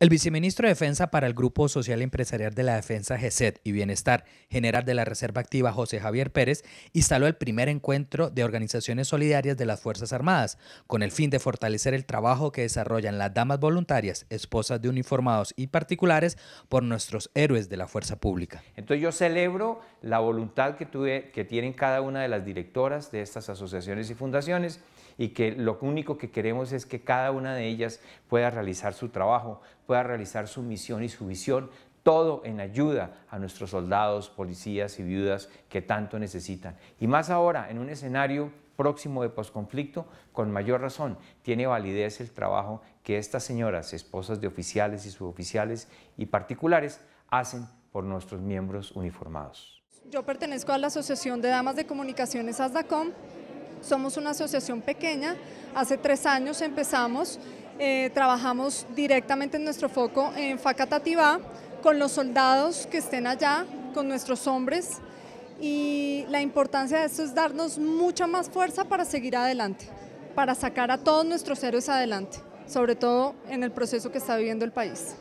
El viceministro de Defensa para el Grupo Social Empresarial de la Defensa GESED y Bienestar General de la Reserva Activa, José Javier Pérez, instaló el primer encuentro de organizaciones solidarias de las Fuerzas Armadas, con el fin de fortalecer el trabajo que desarrollan las damas voluntarias, esposas de uniformados y particulares por nuestros héroes de la fuerza pública. Entonces yo celebro la voluntad que, que tienen cada una de las directoras de estas asociaciones y fundaciones y que lo único que queremos es que cada una de ellas pueda realizar su trabajo pueda realizar su misión y su visión, todo en ayuda a nuestros soldados, policías y viudas que tanto necesitan. Y más ahora, en un escenario próximo de posconflicto, con mayor razón, tiene validez el trabajo que estas señoras, esposas de oficiales y suboficiales y particulares, hacen por nuestros miembros uniformados. Yo pertenezco a la Asociación de Damas de Comunicaciones ASDACOM. Somos una asociación pequeña. Hace tres años empezamos eh, trabajamos directamente en nuestro foco en Facatativá con los soldados que estén allá, con nuestros hombres y la importancia de esto es darnos mucha más fuerza para seguir adelante, para sacar a todos nuestros héroes adelante, sobre todo en el proceso que está viviendo el país.